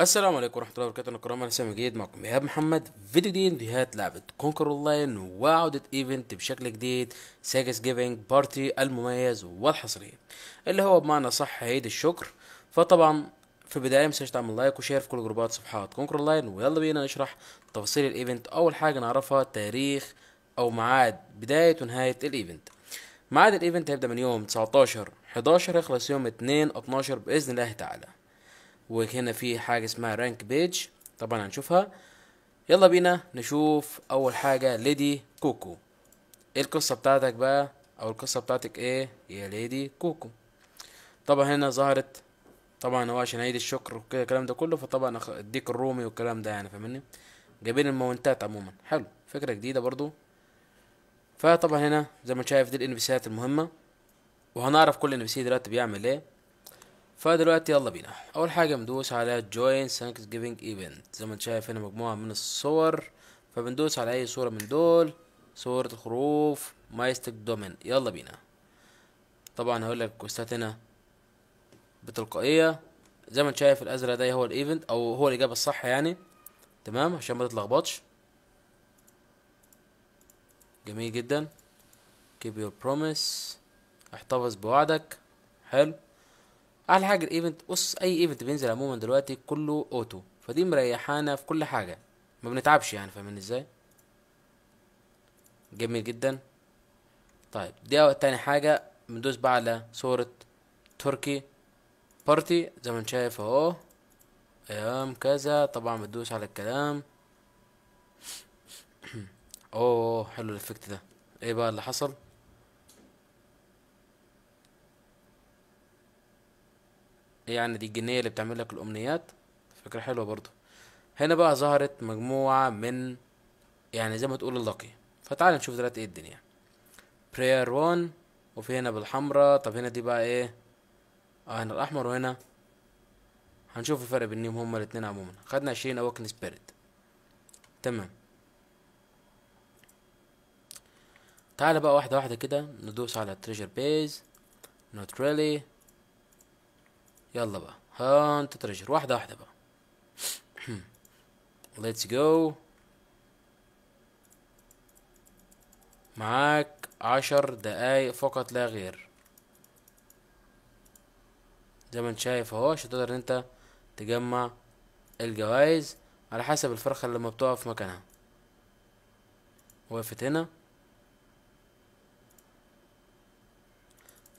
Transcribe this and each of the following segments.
السلام عليكم ورحمة الله وبركاته الكرام أنا سامي جديد معكم إيهاب محمد فيديو جديد نهاية لعبة كونكر أونلاين وعودة إيفنت بشكل جديد ساكس جيفنج بارتي المميز والحصري اللي هو بمعنى صح عيد الشكر فطبعا في البداية متنساش تعمل لايك وشير في كل جروبات صفحات كونكر أونلاين ويلا بينا نشرح تفاصيل الإيفنت أول حاجة نعرفها تاريخ أو ميعاد بداية ونهاية الإيفنت ميعاد الإيفنت هيبدأ من يوم 19 11 هيخلص يوم 2 12 بإذن الله تعالى وهنا في حاجة اسمها رانك بيج طبعا هنشوفها يلا بينا نشوف اول حاجة ليدي كوكو ايه القصة بتاعتك بقى او القصة بتاعتك ايه يا ليدي كوكو طبعا هنا ظهرت طبعا هو عشان عيد الشكر وكده الكلام ده كله فطبعا الديك الرومي والكلام ده يعني فاهمني جايبين المونتات عموما حلو فكرة جديدة برضو فطبعا هنا زي ما انت شايف دي الانفيسيات المهمة وهنعرف كل انفيسي دلوقتي بيعمل ايه فدلوقتي يلا بينا اول حاجه بندوس على جوين ثانكس جيفينج ايفنت زي ما انت شايف هنا مجموعه من الصور فبندوس على اي صوره من دول صوره الخروف مايستك دومين يلا بينا طبعا هقول لك الكوستات هنا بتلقائيه زي ما انت شايف الازرق ده هو الايفنت او هو الاجابه الصح يعني تمام عشان ما تتلخبطش جميل جدا keep your promise احتفظ بوعدك حلو احلى حاجه الايفنت بص اي ايفنت بينزل عموما دلوقتي كله اوتو فدي مريحانا في كل حاجه ما بنتعبش يعني فاهمين ازاي جميل جدا طيب دي تاني حاجه بندوس بقى على صوره تركي بارتي زي ما انت شايف اهو ايام كذا طبعا بتدوس على الكلام اوه حلو الافكت ده ايه بقى اللي حصل يعني دي الجنيه اللي بتعمل لك الامنيات فكره حلوه برضو هنا بقى ظهرت مجموعه من يعني زي ما تقول اللقي فتعال نشوف دلوقتي ايه الدنيا براير 1 وفي هنا بالحمراء طب هنا دي بقى ايه اه هنا الاحمر وهنا هنشوف الفرق بينهم هما الاتنين عموما خدنا عشرين اوكن سبيريت تمام تعال بقى واحدة واحدة كده ندوس على تريجر بيز نوت ريلي يلا بقى هانت تريجر واحده واحده بقى ليتس جو معاك عشر دقايق فقط لا غير زي ما انت شايف اهو عشان تقدر ان انت تجمع الجوائز على حسب الفرخة اللي لما بتقف مكانها وقفت هنا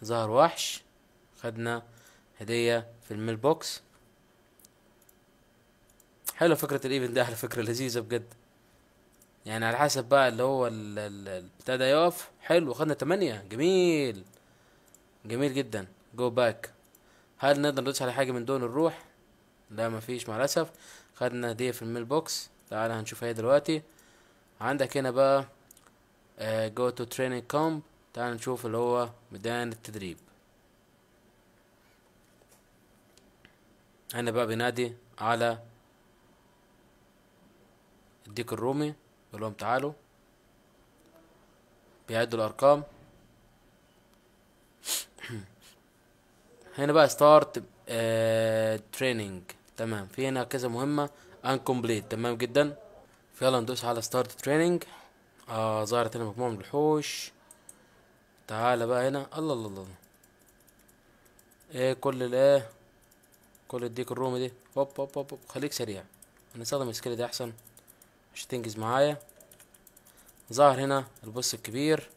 ظهر وحش خدنا هدية في الميل بوكس حلو فكرة الايفنت ده على فكرة لذيذة بجد يعني على حسب بقى اللي هو البتاع ابتدى يقف حلو خدنا تمانية جميل جميل جدا جو باك هل نقدر ندوس على حاجة من دون الروح لا مفيش مع الأسف خدنا هدية في الميل بوكس تعالى هنشوفها دلوقتي عندك هنا بقى جو تو تريننج كومب تعال نشوف اللي هو ميدان التدريب هنا بقى بينادي على الديك الرومي بيقول لهم تعالوا بيعدوا الارقام هنا بقى ستارت آه، تريننج تمام في هنا كذا مهمه انكمبليت تمام جدا يلا ندوس على ستارت تريننج آه ظهرت هنا مجموعة من الوحوش تعالى بقى هنا الله الله الله ايه كل الايه كل الديك الرومي دي هوب هوب هوب, خليك سريع هنستخدم السكيل ده احسن عشان تنجز معايا ظهر هنا البوس الكبير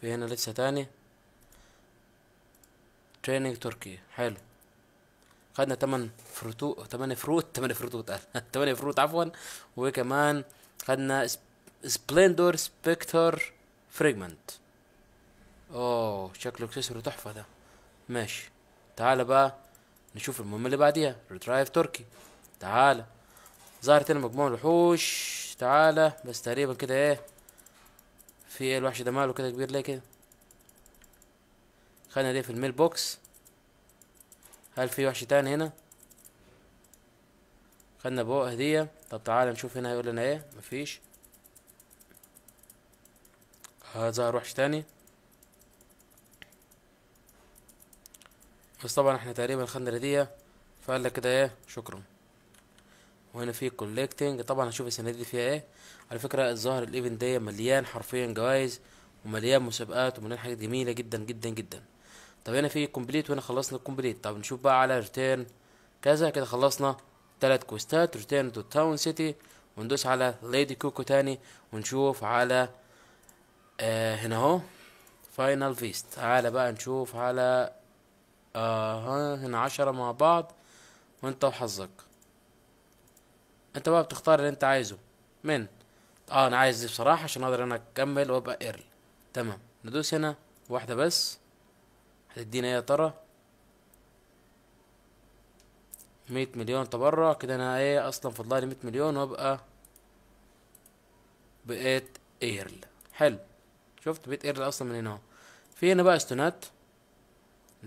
في هنا لسه تاني تريننج تركي حلو خدنا تمن فروتو تمن فروت تمن فروت تمن فروت عفوا وكمان خدنا سبلندور سبكتر فريجمنت اوه شكله اكسسوار تحفه ده ماشي تعال بقى نشوف المهمة اللي بعديها ريترايف تركي تعال ظهرت لنا مجموعة الوحوش تعالى بس تقريبا كده ايه في ايه الوحش ده ماله كده كبير ليه كده خلينا ليه في الميل بوكس هل في وحش تاني هنا خدنا بو هدية طب تعالى نشوف هنا هيقول لنا ايه مفيش ظهر وحش تاني بس طبعا احنا تقريبا خدنا الهدية فقال لك كده ايه شكرا وهنا في كولكتنج طبعا هنشوف السنة دي فيها ايه على فكرة الظاهر الايفنت ده مليان حرفيا جوائز ومليان مسابقات ومليان حاجات جميلة جدا جدا جدا طب هنا في كومبليت وهنا خلصنا الكومبليت طب نشوف بقى على ريتيرن كذا كده خلصنا تلات كوستات ريتيرن تو تاون سيتي وندوس على ليدي كوكو تاني ونشوف على آه هنا اهو فاينل فيست تعالى بقى نشوف على آه هنا عشرة مع بعض وانت وحظك انت بقى بتختار اللي انت عايزه من اه انا عايز دي بصراحة عشان اقدر انا اكمل وابقى ايرل تمام ندوس هنا واحدة بس هتدينا ايه يا ترى مية مليون تبرع كده انا ايه اصلا فضلالي مية مليون وابقى بقيت ايرل حلو شفت بقيت ايرل اصلا من هنا في هنا بقى استونات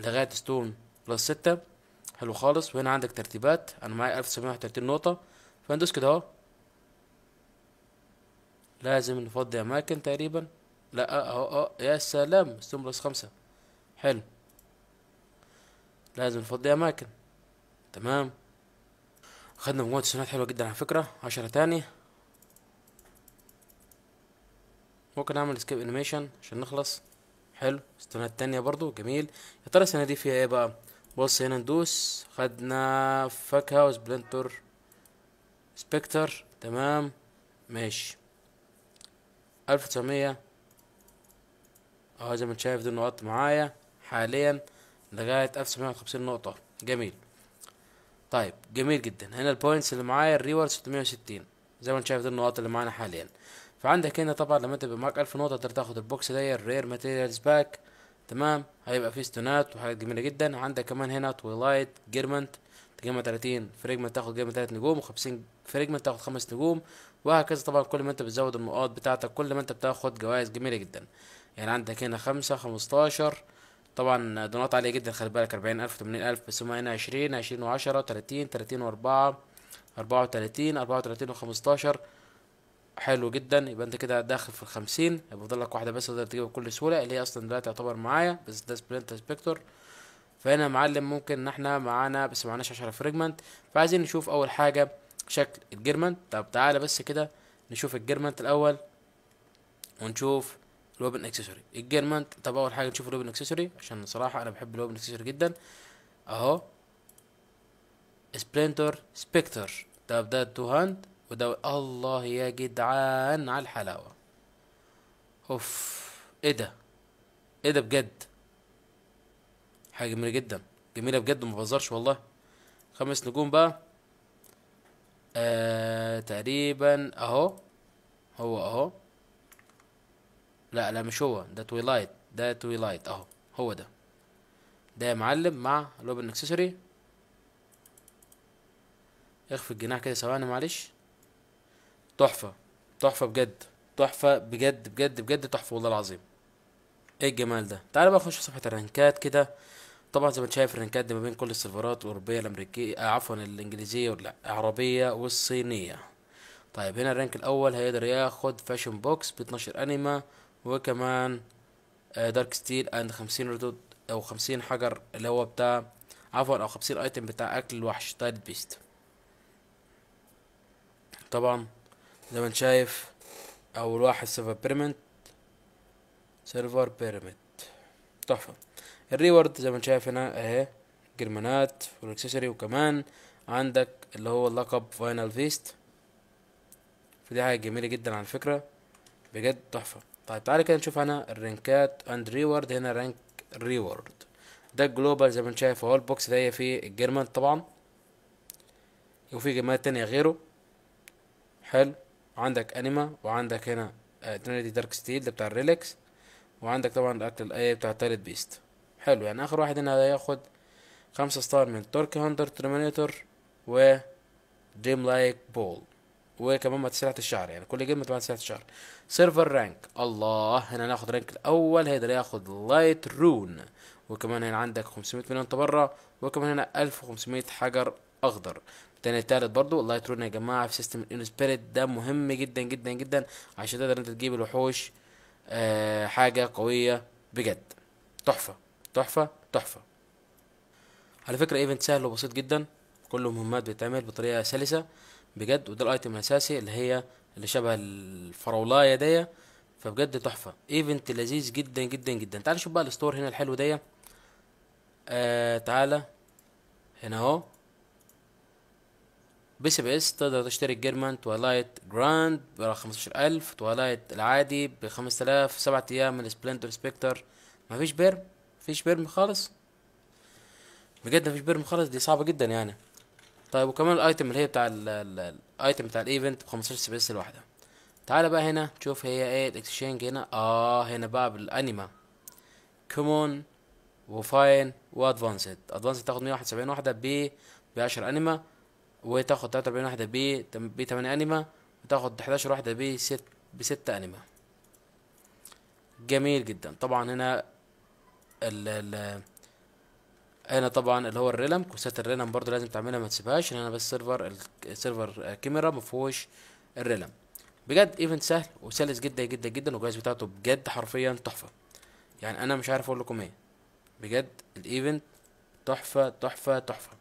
لغايه ستون بلس ستة حلو خالص وهنا عندك ترتيبات انا معايا وتلاتين نقطه فندوس كده اهو لازم نفضي اماكن تقريبا لا اهو أهو أه. يا سلام ستون بلس خمسة حلو لازم نفضي اماكن تمام خدنا مجموعة سنوات حلوة جدا على فكرة عشرة تاني ممكن اعمل سكيب انيميشن عشان نخلص حلو استنى الثانيه برضو جميل يا ترى السنه دي فيها ايه بقى بص هنا ندوس خدنا فاكهه وسبلنتر سبكتر تمام ماشي ألف اه زي ما انت شايف دي النقط معايا حاليا لغاية ألف وخمسين نقطة جميل طيب جميل جدا هنا البوينتس اللي معايا الريورد ستمية وستين زي ما انت شايف دي النقط اللي معانا حاليا فعندك هنا طبعا لما انت معاك ألف نقطة تقدر تاخد البوكس ده الرير ماتيريالز باك تمام هيبقى فيه ستونات وحاجات جميلة جدا عندك كمان هنا تويلايت جيرمنت تجمع 30 فريجمنت تاخد جيرمنت 3 نجوم و50 فريجمنت تاخد 5 نجوم وهكذا طبعا كل ما انت بتزود النقاط بتاعتك كل ما انت بتاخد جوائز جميله جدا يعني عندك هنا 5 15 طبعا دونات عاليه جدا خلي بالك 40000 80000 بس هما هنا 20 20 و10 30 30 و4 34 34 و15 حلو جدا يبقى انت كده داخل في الخمسين فاضل لك واحده بس تقدر تجيبها بكل سهوله اللي هي اصلا دلوقتي تعتبر معايا بس ده سبلنت سبيكتور فهنا يا معلم ممكن ان احنا معانا بس معناش عشرة فريجمنت فعايزين نشوف اول حاجه شكل الجيرمنت طب تعالى بس كده نشوف الجيرمنت الاول ونشوف الوبن اكسسوري الجيرمنت طب اول حاجه نشوف الوبن اكسسوري عشان صراحه انا بحب الوبن اكسسوري جدا اهو سبلنتر سبيكتور طب ده تو هاند ودوت الله يا جدعان على الحلاوه اوف ايه ده ايه ده بجد حاجه جميله جدا جميله بجد ما بهزرش والله خمس نجوم بقى آه تقريبا اهو هو اهو لا لا مش هو ده تويلايت ده تويلايت اهو هو ده ده يا معلم مع لوبن اكسسوري اخفي الجناح كده ثواني معلش تحفه تحفه بجد تحفه بجد بجد بجد تحفه والله العظيم ايه الجمال ده تعال بقى نخش في صفحه الرانكات كده طبعا زي ما انت شايف الرانكات دي ما بين كل السيرفرات الاوروبيه الامريكيه آه عفوا الانجليزيه والعربيه والصينيه طيب هنا الرانك الاول هيقدر ياخد فاشن بوكس ب 12 انيما وكمان دارك ستيل اند 50 ردود او 50 حجر اللي هو بتاع عفوا او 50 ايتم بتاع اكل الوحش تايد بيست طبعا زي ما انت شايف اول واحد سيرفر بيرمنت سيرفر بيرمنت تحفة الريورد زي ما انت شايف هنا اهي جرمانات والاكسسوري وكمان عندك اللي هو لقب فاينل فيست فدي حاجة جميلة جدا على فكرة بجد تحفة طيب تعالى كده نشوف هنا الرنكات اند ريورد هنا رانك ريورد ده الجلوبال زي ما انت شايف اهو البوكس ده هي فيه الجيرمان طبعا وفي جرمانات تانية غيره حلو عندك انيما وعندك هنا ترينيتي دارك ستيل ده بتاع الريلكس وعندك طبعا الاكل الاي بتاع تالت بيست حلو يعني اخر واحد هنا هياخد خمسة ستار من تورك هاندر ترمينيتور و دريم لايك بول وكمان ما تسرعة الشعر يعني كل جيم ما تسرعة الشعر سيرفر رانك الله هنا ناخد رانك الاول هيقدر ياخد لايت رون وكمان هنا عندك 500 مليون تبرع وكمان هنا 1500 حجر اخضر تاني التالت برضو اللايت رون يا جماعه في سيستم الانسبيريت ده مهم جدا جدا جدا عشان تقدر انت تجيب الوحوش آه حاجه قويه بجد تحفه تحفه تحفه على فكره ايفنت سهل وبسيط جدا كل المهمات بتتعمل بطريقه سلسه بجد وده الايتم الاساسي اللي هي اللي شبه الفراولايه ديه فبجد تحفه ايفنت لذيذ جدا جدا جدا تعال نشوف بقى الستور هنا الحلو ديه آه تعالى هنا اهو سي بي اس تقدر تشتري جيرمان توالايت جراند ب 15000 توالايت العادي ب 5000 سبعة ايام من السبلندر سبكتر مفيش بيرم مفيش بيرم خالص بجد مفيش بيرم خالص دي صعبة جدا يعني طيب وكمان الايتم اللي هي بتاع الايتم بتاع الايفنت ب 15 سي بس الواحدة تعالى بقى هنا نشوف هي ايه الاكسشينج هنا اه هنا بقى بالانيما كومون وفاين وادفانسد ادفانسد تاخد 171 واحدة ب 10 انيما وتاخد 43 واحدة ب ب 8 انيما وتاخد 11 واحدة ب 6 ب 6 انيما جميل جدا طبعا هنا ال ال هنا طبعا اللي هو الريلم كوسات الريلم برضو لازم تعملها ما تسيبهاش لان انا بس سيرفر السيرفر كاميرا ما فيهوش الريلم بجد ايفنت سهل وسلس جدا جدا جدا والجهاز بتاعته بجد حرفيا تحفه يعني انا مش عارف اقول لكم ايه بجد الايفنت تحفه تحفه تحفه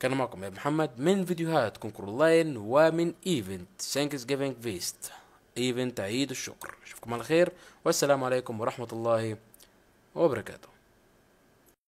كان معكم يا محمد من فيديوهات كونكور لاين ومن ايفنت ثانكس جيفينج فيست ايفنت عيد الشكر اشوفكم على خير والسلام عليكم ورحمه الله وبركاته